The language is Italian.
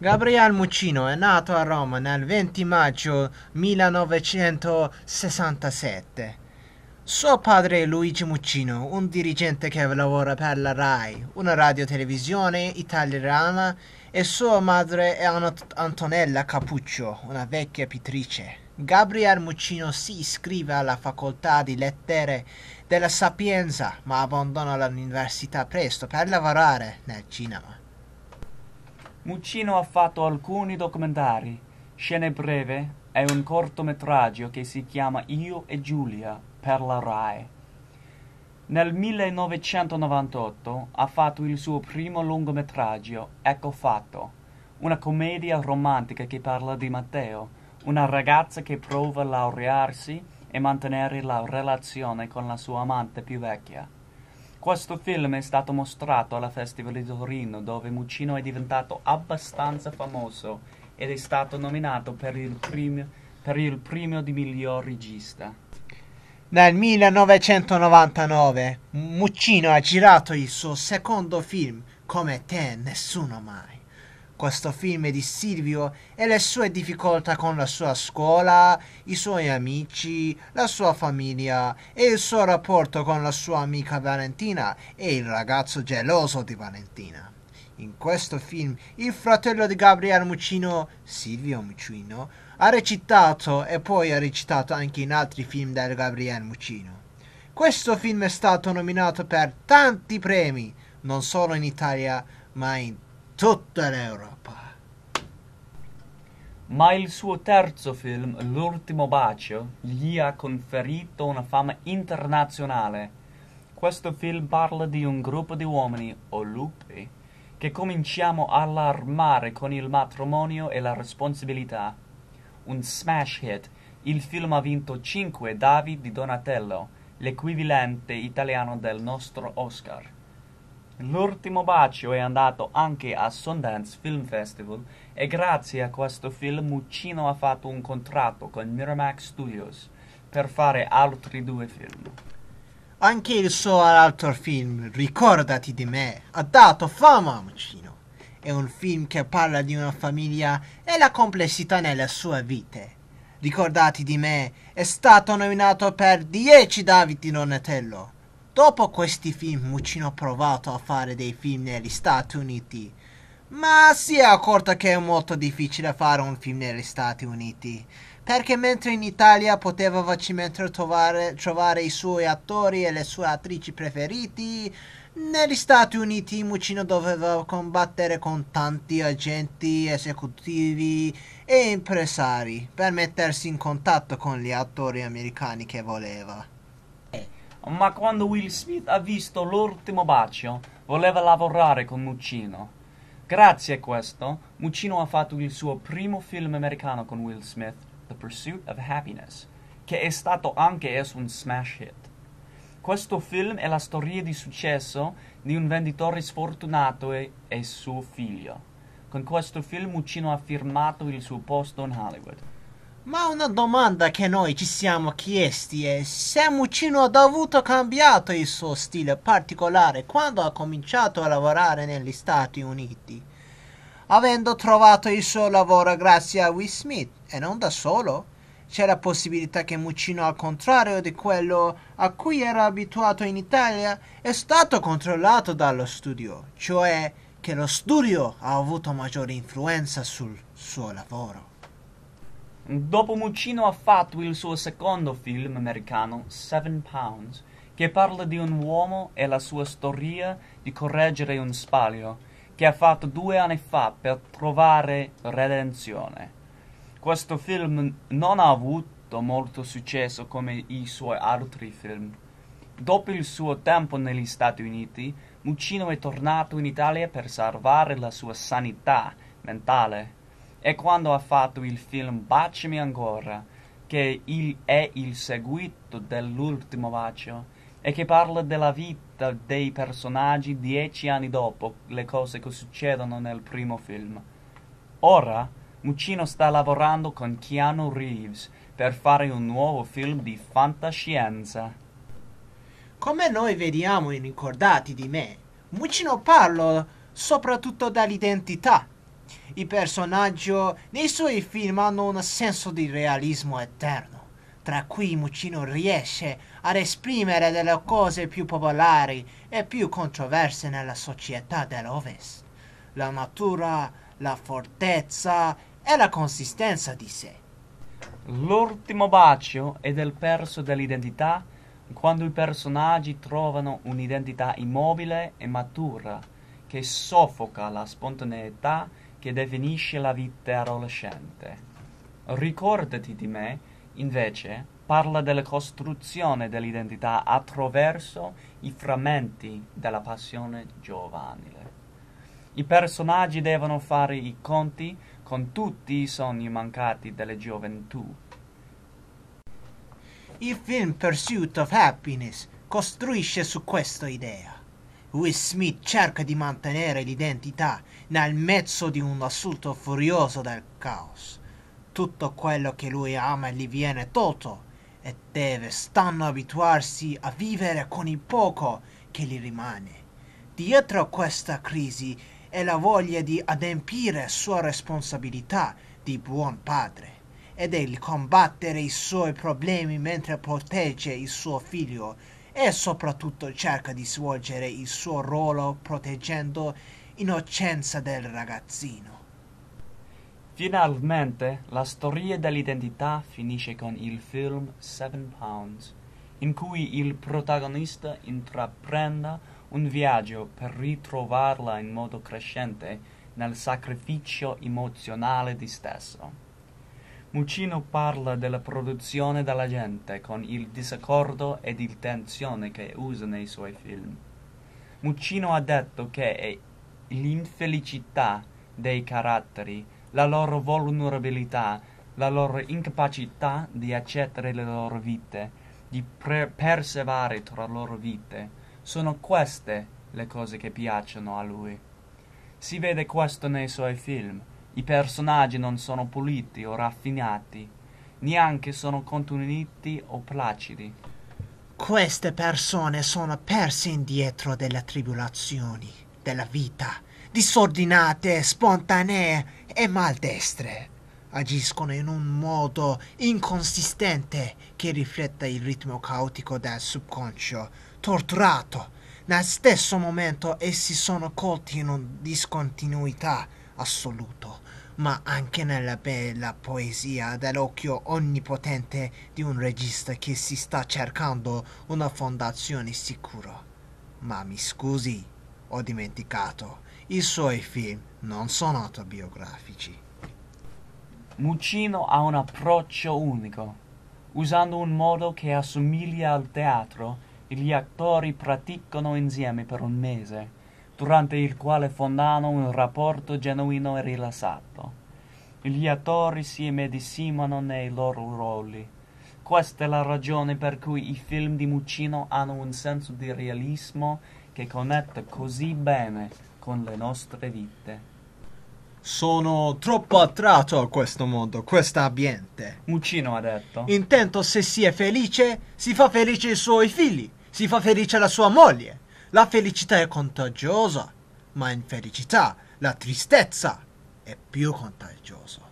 Gabriel Muccino è nato a Roma nel 20 maggio 1967. Suo padre è Luigi Muccino, un dirigente che lavora per la RAI, una radiotelevisione italiana, e sua madre è Antonella Capuccio, una vecchia pittrice. Gabriel Muccino si iscrive alla facoltà di lettere della Sapienza, ma abbandona l'università presto per lavorare nel cinema. Muccino ha fatto alcuni documentari, scene breve e un cortometraggio che si chiama Io e Giulia per la RAE. Nel 1998 ha fatto il suo primo lungometraggio, Ecco fatto, una commedia romantica che parla di Matteo, una ragazza che prova a laurearsi e mantenere la relazione con la sua amante più vecchia. Questo film è stato mostrato alla Festival di Torino dove Muccino è diventato abbastanza famoso ed è stato nominato per il premio, per il premio di miglior regista. Nel 1999 Muccino ha girato il suo secondo film come te nessuno mai questo film di Silvio e le sue difficoltà con la sua scuola, i suoi amici, la sua famiglia e il suo rapporto con la sua amica Valentina e il ragazzo geloso di Valentina. In questo film il fratello di Gabriele Mucino, Silvio Mucino, ha recitato e poi ha recitato anche in altri film del Gabriele Mucino. Questo film è stato nominato per tanti premi, non solo in Italia ma in tutta l'Europa. Ma il suo terzo film, L'ultimo bacio, gli ha conferito una fama internazionale. Questo film parla di un gruppo di uomini, o lupi, che cominciamo a allarmare con il matrimonio e la responsabilità. Un smash hit, il film ha vinto 5 David di Donatello, l'equivalente italiano del nostro Oscar. L'ultimo bacio è andato anche a Sundance Film Festival e grazie a questo film Muccino ha fatto un contratto con Miramax Studios per fare altri due film. Anche il suo altro film, Ricordati di me, ha dato fama a Muccino. È un film che parla di una famiglia e la complessità nella sua vita. Ricordati di me è stato nominato per 10 Davidi Donatello Dopo questi film Muccino ha provato a fare dei film negli Stati Uniti, ma si è accorta che è molto difficile fare un film negli Stati Uniti, perché mentre in Italia poteva facilmente trovare, trovare i suoi attori e le sue attrici preferiti, negli Stati Uniti Muccino doveva combattere con tanti agenti esecutivi e impresari per mettersi in contatto con gli attori americani che voleva ma quando Will Smith ha visto l'ultimo bacio, voleva lavorare con Muccino. Grazie a questo, Muccino ha fatto il suo primo film americano con Will Smith, The Pursuit of Happiness, che è stato anche esso un smash hit. Questo film è la storia di successo di un venditore sfortunato e, e suo figlio. Con questo film Muccino ha firmato il suo posto in Hollywood. Ma una domanda che noi ci siamo chiesti è se Mucino ha dovuto cambiare il suo stile particolare quando ha cominciato a lavorare negli Stati Uniti, avendo trovato il suo lavoro grazie a Will Smith e non da solo. C'è la possibilità che Mucino, al contrario di quello a cui era abituato in Italia, è stato controllato dallo studio, cioè che lo studio ha avuto maggiore influenza sul suo lavoro. Dopo Muccino ha fatto il suo secondo film americano, Seven Pounds, che parla di un uomo e la sua storia di correggere un sbaglio che ha fatto due anni fa per trovare redenzione. Questo film non ha avuto molto successo come i suoi altri film. Dopo il suo tempo negli Stati Uniti, Muccino è tornato in Italia per salvare la sua sanità mentale e quando ha fatto il film Baciami ancora, che il è il seguito dell'ultimo bacio, e che parla della vita dei personaggi dieci anni dopo le cose che succedono nel primo film. Ora, Muccino sta lavorando con Keanu Reeves per fare un nuovo film di fantascienza. Come noi vediamo in Ricordati di me, Muccino parla soprattutto dall'identità i personaggi nei suoi film hanno un senso di realismo eterno, tra cui Muccino riesce ad esprimere delle cose più popolari e più controverse nella società dell'Ovest, la natura, la fortezza e la consistenza di sé. L'ultimo bacio è del perso dell'identità quando i personaggi trovano un'identità immobile e matura che soffoca la spontaneità che definisce la vita adolescente. Ricordati di me, invece, parla della costruzione dell'identità attraverso i frammenti della passione giovanile. I personaggi devono fare i conti con tutti i sogni mancati della gioventù. Il film Pursuit of Happiness costruisce su questa idea. Will Smith cerca di mantenere l'identità nel mezzo di un assalto furioso del caos. Tutto quello che lui ama gli viene tolto e deve stanno abituarsi a vivere con il poco che gli rimane. Dietro questa crisi è la voglia di adempiere sua responsabilità di buon padre ed è il combattere i suoi problemi mentre protegge il suo figlio e soprattutto cerca di svolgere il suo ruolo proteggendo l'innocenza del ragazzino. Finalmente la storia dell'identità finisce con il film Seven Pounds, in cui il protagonista intraprenda un viaggio per ritrovarla in modo crescente nel sacrificio emozionale di stesso. Mucino parla della produzione dalla gente con il disaccordo ed il tensione che usa nei suoi film. Mucino ha detto che l'infelicità dei caratteri, la loro vulnerabilità, la loro incapacità di accettare le loro vite, di pre- perseverare tra le loro vite, sono queste le cose che piacciono a lui. Si vede questo nei suoi film i personaggi non sono puliti o raffinati, neanche sono contenuti o placidi. Queste persone sono perse indietro delle tribolazioni, della vita, disordinate, spontanee e maldestre. Agiscono in un modo inconsistente che riflette il ritmo caotico del subconscio, torturato. Nel stesso momento essi sono colti in una discontinuità assoluta ma anche nella bella poesia dell'occhio onnipotente di un regista che si sta cercando una fondazione sicura. Ma mi scusi, ho dimenticato, i suoi film non sono autobiografici. Muccino ha un approccio unico. Usando un modo che assomiglia al teatro, gli attori praticano insieme per un mese durante il quale fondano un rapporto genuino e rilassato. Gli attori si medesimano nei loro ruoli. Questa è la ragione per cui i film di Muccino hanno un senso di realismo che connette così bene con le nostre vite. Sono troppo attratto a questo mondo, a questo ambiente. Muccino ha detto. Intento se si è felice, si fa felice i suoi figli, si fa felice la sua moglie. La felicità è contagiosa, ma in felicità la tristezza è più contagiosa.